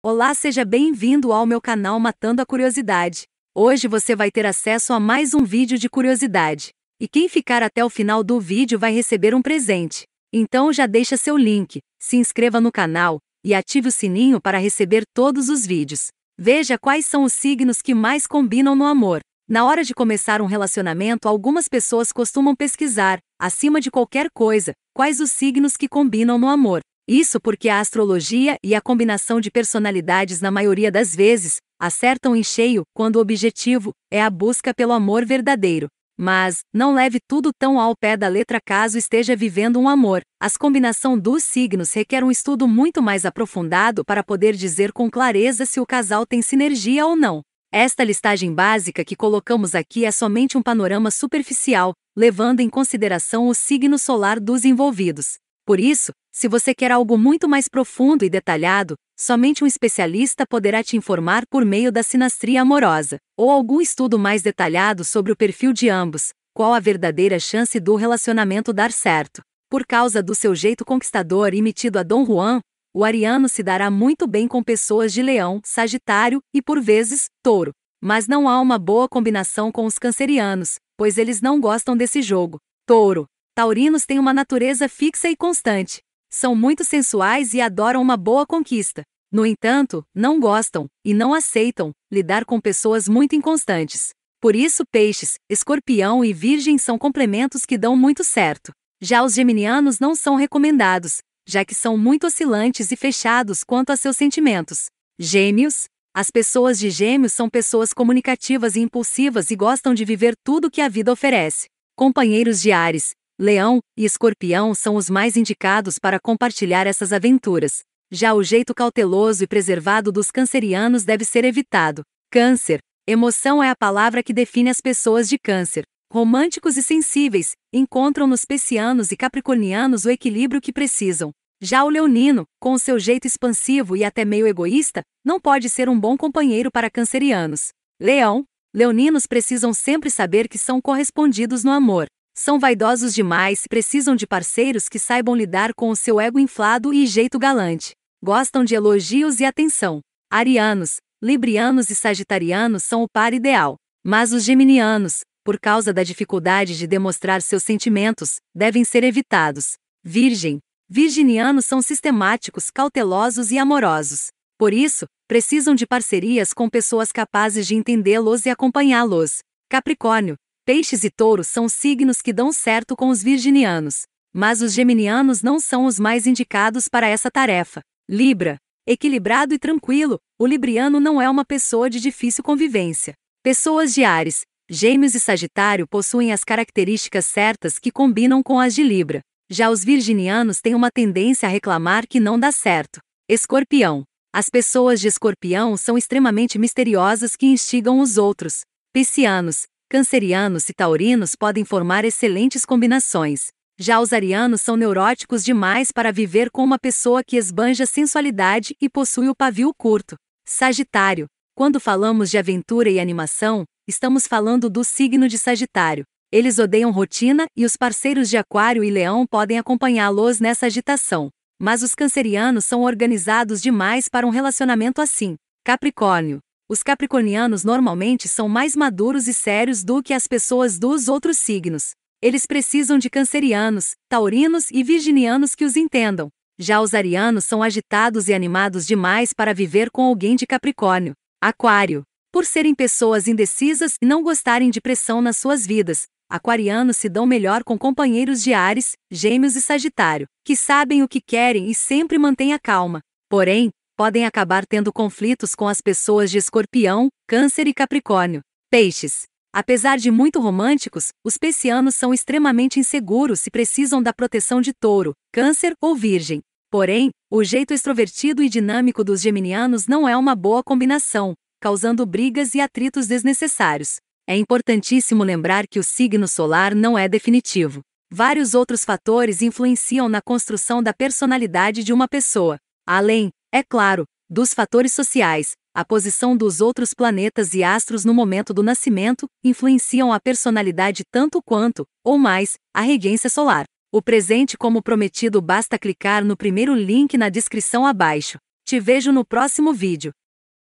Olá, seja bem-vindo ao meu canal Matando a Curiosidade. Hoje você vai ter acesso a mais um vídeo de curiosidade. E quem ficar até o final do vídeo vai receber um presente. Então já deixa seu link, se inscreva no canal e ative o sininho para receber todos os vídeos. Veja quais são os signos que mais combinam no amor. Na hora de começar um relacionamento, algumas pessoas costumam pesquisar, acima de qualquer coisa, quais os signos que combinam no amor. Isso porque a astrologia e a combinação de personalidades, na maioria das vezes, acertam em cheio quando o objetivo é a busca pelo amor verdadeiro. Mas, não leve tudo tão ao pé da letra caso esteja vivendo um amor. As combinação dos signos requer um estudo muito mais aprofundado para poder dizer com clareza se o casal tem sinergia ou não. Esta listagem básica que colocamos aqui é somente um panorama superficial, levando em consideração o signo solar dos envolvidos. Por isso, se você quer algo muito mais profundo e detalhado, somente um especialista poderá te informar por meio da sinastria amorosa, ou algum estudo mais detalhado sobre o perfil de ambos, qual a verdadeira chance do relacionamento dar certo. Por causa do seu jeito conquistador e metido a Dom Juan, o ariano se dará muito bem com pessoas de leão, sagitário e, por vezes, touro. Mas não há uma boa combinação com os cancerianos, pois eles não gostam desse jogo. Touro, taurinos têm uma natureza fixa e constante. São muito sensuais e adoram uma boa conquista. No entanto, não gostam, e não aceitam, lidar com pessoas muito inconstantes. Por isso, peixes, escorpião e virgem são complementos que dão muito certo. Já os geminianos não são recomendados, já que são muito oscilantes e fechados quanto a seus sentimentos. Gêmeos. As pessoas de gêmeos são pessoas comunicativas e impulsivas e gostam de viver tudo que a vida oferece. Companheiros de Ares leão e escorpião são os mais indicados para compartilhar essas aventuras. Já o jeito cauteloso e preservado dos cancerianos deve ser evitado. Câncer. Emoção é a palavra que define as pessoas de câncer. Românticos e sensíveis, encontram nos pecianos e capricornianos o equilíbrio que precisam. Já o leonino, com seu jeito expansivo e até meio egoísta, não pode ser um bom companheiro para cancerianos. Leão. Leoninos precisam sempre saber que são correspondidos no amor. São vaidosos demais e precisam de parceiros que saibam lidar com o seu ego inflado e jeito galante. Gostam de elogios e atenção. Arianos, Librianos e Sagitarianos são o par ideal. Mas os geminianos, por causa da dificuldade de demonstrar seus sentimentos, devem ser evitados. Virgem. Virginianos são sistemáticos, cautelosos e amorosos. Por isso, precisam de parcerias com pessoas capazes de entendê-los e acompanhá-los. Capricórnio. Peixes e touro são signos que dão certo com os virginianos, mas os geminianos não são os mais indicados para essa tarefa. Libra. Equilibrado e tranquilo, o libriano não é uma pessoa de difícil convivência. Pessoas de Ares, Gêmeos e Sagitário possuem as características certas que combinam com as de Libra. Já os virginianos têm uma tendência a reclamar que não dá certo. Escorpião. As pessoas de escorpião são extremamente misteriosas que instigam os outros. Piscianos. Cancerianos e taurinos podem formar excelentes combinações. Já os arianos são neuróticos demais para viver com uma pessoa que esbanja sensualidade e possui o pavio curto. Sagitário. Quando falamos de aventura e animação, estamos falando do signo de Sagitário. Eles odeiam rotina e os parceiros de Aquário e Leão podem acompanhá-los nessa agitação. Mas os cancerianos são organizados demais para um relacionamento assim. Capricórnio os capricornianos normalmente são mais maduros e sérios do que as pessoas dos outros signos. Eles precisam de cancerianos, taurinos e virginianos que os entendam. Já os arianos são agitados e animados demais para viver com alguém de Capricórnio. Aquário. Por serem pessoas indecisas e não gostarem de pressão nas suas vidas, aquarianos se dão melhor com companheiros de Ares, Gêmeos e Sagitário, que sabem o que querem e sempre mantêm a calma. Porém, podem acabar tendo conflitos com as pessoas de Escorpião, Câncer e Capricórnio. Peixes. Apesar de muito românticos, os pecianos são extremamente inseguros e precisam da proteção de touro, câncer ou virgem. Porém, o jeito extrovertido e dinâmico dos geminianos não é uma boa combinação, causando brigas e atritos desnecessários. É importantíssimo lembrar que o signo solar não é definitivo. Vários outros fatores influenciam na construção da personalidade de uma pessoa. Além, é claro, dos fatores sociais, a posição dos outros planetas e astros no momento do nascimento influenciam a personalidade tanto quanto, ou mais, a regência solar. O presente como prometido basta clicar no primeiro link na descrição abaixo. Te vejo no próximo vídeo.